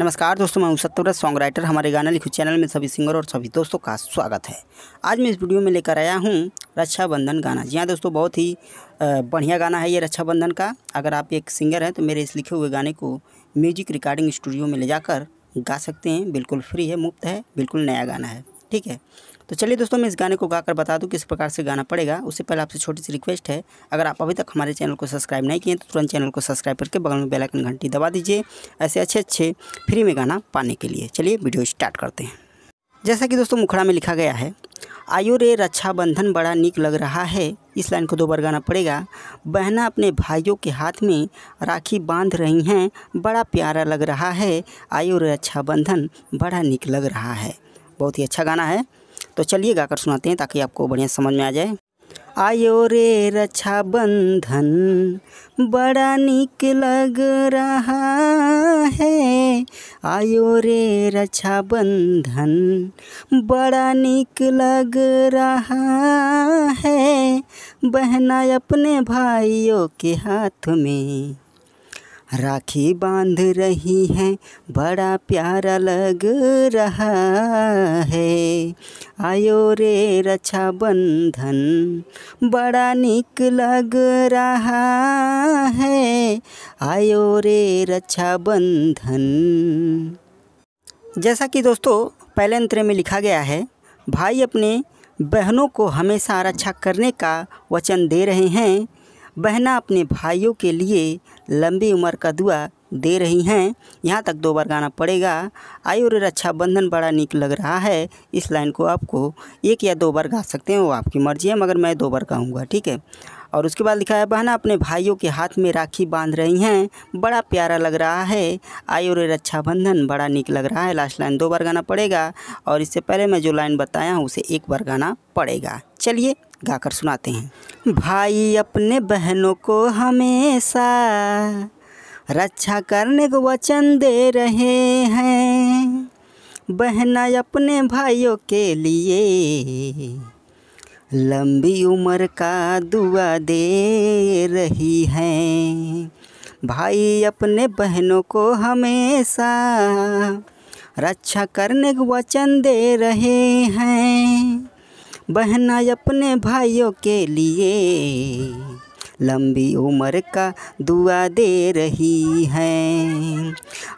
नमस्कार दोस्तों मैं हूं सत्यव्रत सॉन्ग राइटर हमारे गाना लिखू चैनल में सभी सिंगर और सभी दोस्तों का स्वागत है आज मैं इस वीडियो में लेकर आया हूं रक्षाबंधन गाना जी हाँ दोस्तों बहुत ही बढ़िया गाना है ये रक्षाबंधन का अगर आप एक सिंगर हैं तो मेरे इस लिखे हुए गाने को म्यूजिक रिकॉर्डिंग स्टूडियो में ले जाकर गा सकते हैं बिल्कुल फ्री है मुफ्त है बिल्कुल नया गाना है ठीक है तो चलिए दोस्तों मैं इस गाने को गाकर बता दूं किस प्रकार से गाना पड़ेगा उससे पहले आपसे छोटी सी रिक्वेस्ट है अगर आप अभी तक हमारे चैनल को सब्सक्राइब नहीं किए तो तुरंत चैनल को सब्सक्राइब करके बगल में बेलाइकन घंटी दबा दीजिए ऐसे अच्छे अच्छे फ्री में गाना पाने के लिए चलिए वीडियो स्टार्ट करते हैं जैसा कि दोस्तों मुखड़ा में लिखा गया है आयो रे रक्षाबंधन बड़ा निक लग रहा है इस लाइन को दो बार गाना पड़ेगा बहना अपने भाइयों के हाथ में राखी बांध रही हैं बड़ा प्यारा लग रहा है आयो रे रक्षाबंधन बड़ा निक लग रहा है बहुत ही अच्छा गाना है तो चलिए गाकर सुनाते हैं ताकि आपको बढ़िया समझ में आ जाए आयो रे रक्षा बंधन बड़ा निक लग रहा है आयो रे रक्षा बंधन बड़ा निक लग रहा है बहना अपने भाइयों के हाथ में राखी बांध रही हैं बड़ा प्यारा लग रहा है आयो रे रक्षा बंधन बड़ा निक लग रहा है आयो रे रक्षा बंधन जैसा कि दोस्तों पहले अंतर में लिखा गया है भाई अपने बहनों को हमेशा रक्षा करने का वचन दे रहे हैं बहना अपने भाइयों के लिए लंबी उम्र का दुआ दे रही हैं यहाँ तक दो बार गाना पड़ेगा आयु और रक्षाबंधन बड़ा नीक लग रहा है इस लाइन को आपको एक या दो बार गा सकते हैं वो आपकी मर्जी है मगर मैं दो बार गाऊँगा ठीक है और उसके बाद लिखा है बहना अपने भाइयों के हाथ में राखी बांध रही हैं बड़ा प्यारा लग रहा है आयो रक्षाबंधन बड़ा नीक लग रहा है लास्ट लाइन दो बार गाना पड़ेगा और इससे पहले मैं जो लाइन बताया हूँ उसे एक बार गाना पड़ेगा चलिए गाकर सुनाते हैं भाई अपने बहनों को हमेशा रक्षा करने को वचन दे रहे हैं बहना अपने भाइयों के लिए लंबी उम्र का दुआ दे रही हैं भाई अपने बहनों को हमेशा रक्षा करने को वचन दे रहे हैं बहना अपने भाइयों के लिए लंबी उम्र का दुआ दे रही है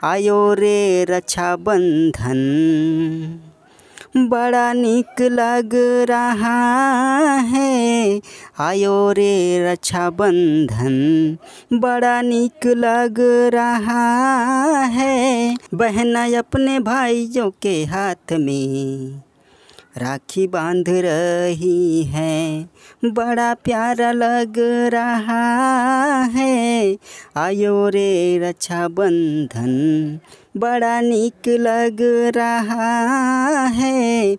आयो रे रक्षा बंधन बड़ा निक लग रहा है आयो रे रक्षाबंधन बड़ा निक लग रहा है बहना अपने भाइयों के हाथ में राखी बांध रही है बड़ा प्यारा लग रहा है आयो रे बंधन बड़ा निक लग रहा है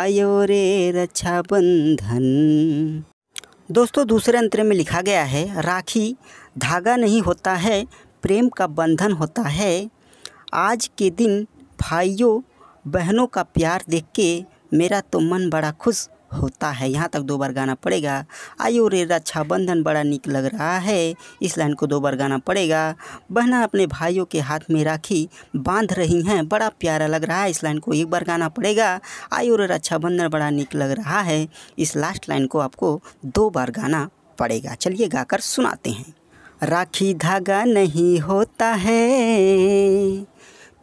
आयो रे रक्षा बंधन दोस्तों दूसरे अंतर में लिखा गया है राखी धागा नहीं होता है प्रेम का बंधन होता है आज के दिन भाइयों बहनों का प्यार देख के मेरा तो मन बड़ा खुश होता है यहाँ तक दो बार गाना पड़ेगा आयो रे रक्षाबंधन बड़ा निक लग रहा है इस लाइन को दो बार गाना पड़ेगा बहना अपने भाइयों के हाथ में राखी बांध रही हैं बड़ा प्यारा लग रहा है इस लाइन को एक बार गाना पड़ेगा आयो रे रक्षाबंधन बड़ा निक लग रहा है इस लास्ट लाइन को आपको दो बार गाना पड़ेगा चलिए गाकर सुनाते हैं राखी धागा नहीं होता है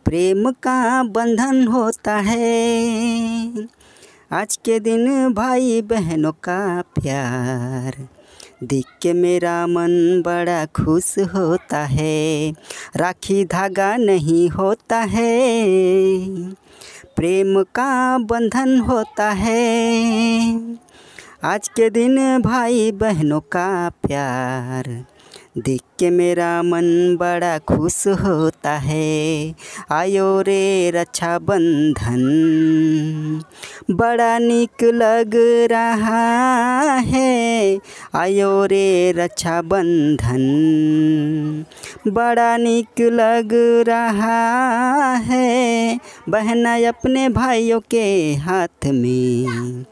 प्रेम का बंधन होता है आज के दिन भाई बहनों का प्यार देख के मेरा मन बड़ा खुश होता है राखी धागा नहीं होता है प्रेम का बंधन होता है आज के दिन भाई बहनों का प्यार देख के मेरा मन बड़ा खुश होता है आयो रे रक्षा बंधन बड़ा निक लग रहा है आयो रे बंधन बड़ा निक लग रहा है बहना अपने भाइयों के हाथ में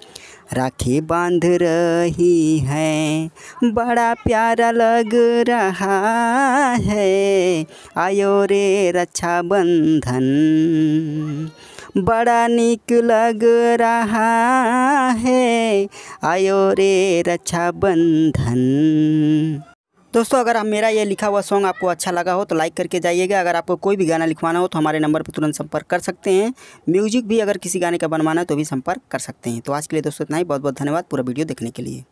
राखी बांध रही है बड़ा प्यारा लग रहा है आयो रे रक्षाबंधन बड़ा निक लग रहा है आयो रे रक्षाबंधन दोस्तों अगर आप मेरा ये लिखा हुआ सॉन्ग आपको अच्छा लगा हो तो लाइक करके जाइएगा अगर आपको कोई भी गाना लिखवाना हो तो हमारे नंबर पर तुरंत संपर्क कर सकते हैं म्यूजिक भी अगर किसी गाने का बनवाना है तो भी संपर्क कर सकते हैं तो आज के लिए दोस्तों इतना ही बहुत बहुत धन्यवाद पूरा वीडियो देखने के लिए